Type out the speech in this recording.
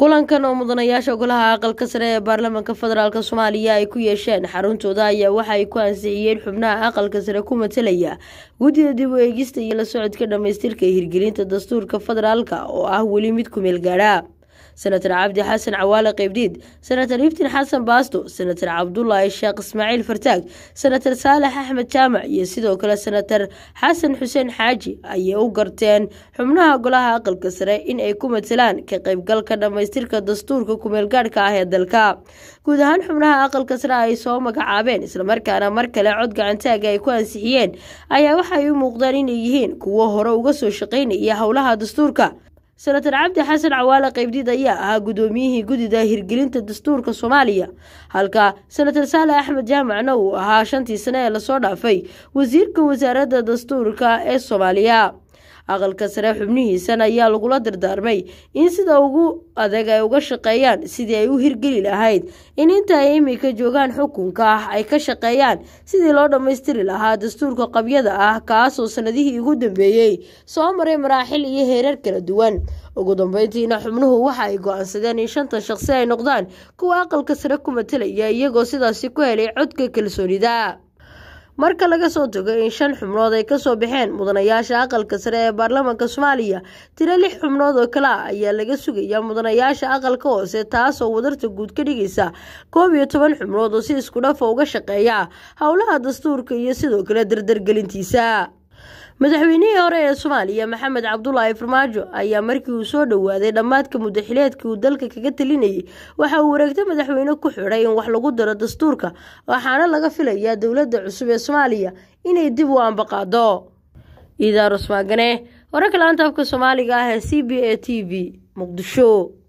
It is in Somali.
kulankan oo mudanayaasha golaha aqalka sare ee baarlamaanka federaalk soomaaliya ay ku yeesheen xaruntooda ayaa waxa ay ku ansixiyeen xubnaha aqalka sare ku matalaya guddida dib u eegista iyo la socodka dhammaystirka hirgelinta dastuurka federaalka oo ah weli mid ku meel gaadha senatar cabdi xasan cawaale qeybdiid senatar hiftin xasan baasto senatar cabdulaahi sheekh ismaaciil fartaag senatar saalex axmed jaamac iyo sidoo kale senatar xasan xuseen xaaji ayay u garteen xubnaha golaha aqalka sare in ay ku matelaan ka qaybgalka dhammaystirka dastuurka kumeelgaadhka ah ee dalka guud ahaan xubnaha aqalka sare ay soo magacaabeen islamarkaana mar kale cod gacantaaga ay ku ansixiyeen ayaa waxay u muuqdeen inay yihiin kuwo hore uga soo shaqaynaya howlaha dastuurka senatar cabdi xasan cawaale qaybdid ayaa ahaa guddoomiyihii guddida hirgelinta dastuurka soomaaliya halka senatar saale axmed jaamacna uu ahaa shantii sane ee lasoo dhaafay wasiirka wasaaradda dastuurka ee soomaaliya aqalka sare xubnihiisan ayaa lagula dardaarmay in sida ugu adag ay uga shaqeeyaan sidii ay u hirgeli lahayd in inta ay iminka joogaan xukunka ah ay ka shaqeeyaan sidii loo dhammaystiri lahaa dastuurka qabyada ah kaasoo sanadihii ugu dambeeyey soo maray maraaxil iyo heerar kala duwan ugu dambeyntiina xubnuhu waxa ay go-aansadeen in shanta shaqsi ay noqdaan kuwa aqalka sare ku matalaya iyagoo sidaasi ku helay codka kalsoonida marka laga soo tago in shan xubnood ay kasoo baxeen mudanayaasha aqalka sare ee baarlamaanka soomaaliya tiro lix xubnood oo kale ah ayaa laga sugayaa mudanayaasha aqalka hoose taasoo wadarta guud ka dhigaysa koob iyo toban xubnood oo si iskudhafa ah uga shaqeeya howlaha dastuurka iyo sidoo kale dardargelintiisa madaxweynihii hore ee soomaaliya maxamed cabdulaahi farmaajo ayaa markii uu soo dhowaaday dhammaadka mudaxileedka uu dalka kaga telinayay waxa uu wareegtay madaxweyne ku xidhay in wax lagu daro dastuurka waxaana laga filayaa dowladda cusub ee soomaaliya inay dib u ambaqaado idaarusmaagane maagane wararka soomaaliga ah ee c b a t v muqdisho